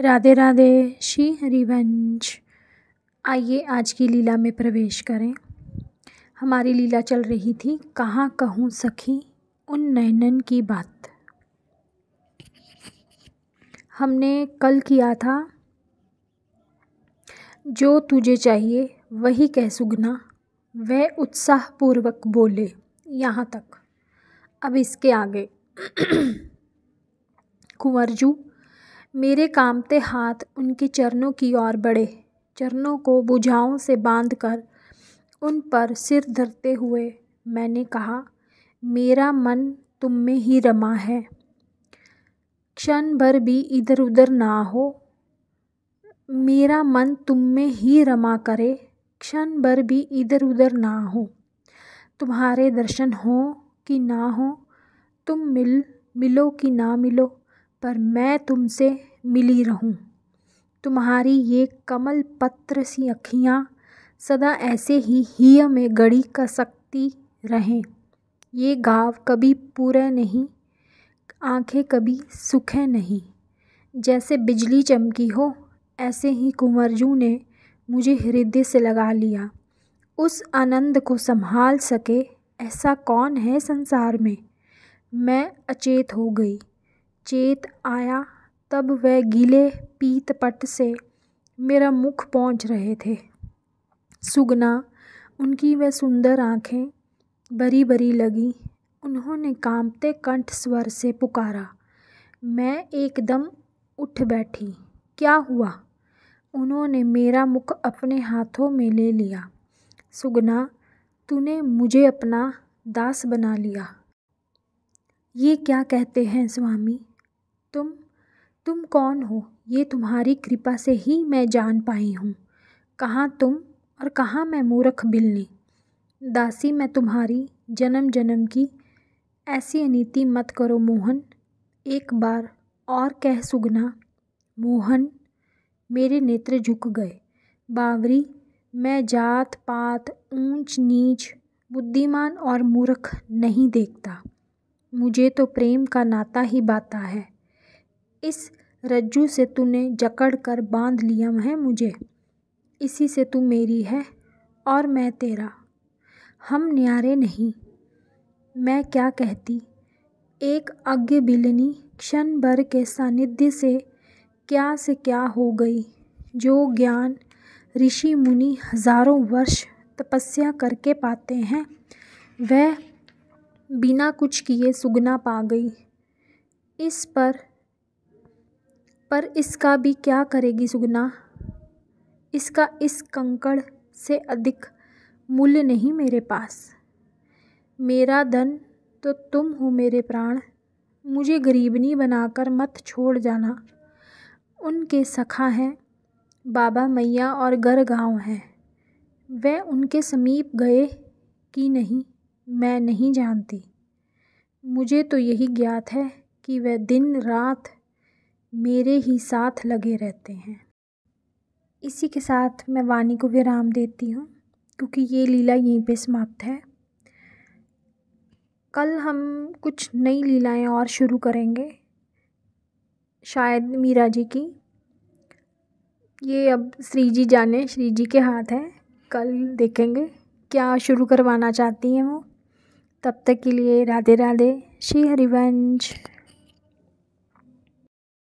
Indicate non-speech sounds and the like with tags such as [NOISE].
राधे राधे श्री हरिवंश आइए आज की लीला में प्रवेश करें हमारी लीला चल रही थी कहाँ कहूँ सखी उन नयनन की बात हमने कल किया था जो तुझे चाहिए वही कह सुगना वह उत्साहपूर्वक बोले यहाँ तक अब इसके आगे [CLEARS THROAT] कुंवरजू मेरे कामते हाथ उनके चरणों की ओर बढ़े चरणों को बुझाओं से बांधकर कर उन पर सिर धरते हुए मैंने कहा मेरा मन तुम में ही रमा है क्षण भर भी इधर उधर ना हो मेरा मन तुम में ही रमा करे क्षण भर भी इधर उधर ना हो तुम्हारे दर्शन हो कि ना हो तुम मिल मिलो कि ना मिलो पर मैं तुमसे मिली रहूँ तुम्हारी ये कमल पत्र सी अखियाँ सदा ऐसे ही हीय में गड़ी सकती रहें ये गाँव कभी पूरे नहीं आंखें कभी सूखे नहीं जैसे बिजली चमकी हो ऐसे ही कुंवरजू ने मुझे हृदय से लगा लिया उस आनंद को संभाल सके ऐसा कौन है संसार में मैं अचेत हो गई चेत आया तब वह गीले पीत पट से मेरा मुख पहुँच रहे थे सुगना उनकी वह सुंदर आँखें बरी बरी लगी उन्होंने कामते कंठ स्वर से पुकारा मैं एकदम उठ बैठी क्या हुआ उन्होंने मेरा मुख अपने हाथों में ले लिया सुगना तूने मुझे अपना दास बना लिया ये क्या कहते हैं स्वामी तुम तुम कौन हो ये तुम्हारी कृपा से ही मैं जान पाई हूँ कहाँ तुम और कहाँ मैं मूर्ख बिल्ली दासी मैं तुम्हारी जन्म जन्म की ऐसी अनिति मत करो मोहन एक बार और कह सुगना मोहन मेरे नेत्र झुक गए बावरी मैं जात पात ऊंच नीच बुद्धिमान और मूर्ख नहीं देखता मुझे तो प्रेम का नाता ही बाता है इस रज्जू से तूने जकड़ कर बांध लिया है मुझे इसी से तू मेरी है और मैं तेरा हम न्यारे नहीं मैं क्या कहती एक अज्ञ बिलनी क्षण भर के सानिध्य से क्या से क्या हो गई जो ज्ञान ऋषि मुनि हजारों वर्ष तपस्या करके पाते हैं वह बिना कुछ किए सुगना पा गई इस पर पर इसका भी क्या करेगी सुगना इसका इस कंकड़ से अधिक मूल्य नहीं मेरे पास मेरा धन तो तुम हो मेरे प्राण मुझे गरीबनी बनाकर मत छोड़ जाना उनके सखा हैं बाबा मैया और गर गाँव हैं वह उनके समीप गए कि नहीं मैं नहीं जानती मुझे तो यही ज्ञात है कि वह दिन रात मेरे ही साथ लगे रहते हैं इसी के साथ मैं वाणी को विराम देती हूँ क्योंकि ये लीला यहीं पे समाप्त है कल हम कुछ नई लीलाएं और शुरू करेंगे शायद मीरा जी की ये अब श्री जी जाने श्री जी के हाथ हैं कल देखेंगे क्या शुरू करवाना चाहती हैं वो तब तक के लिए राधे राधे श्री हरिवंश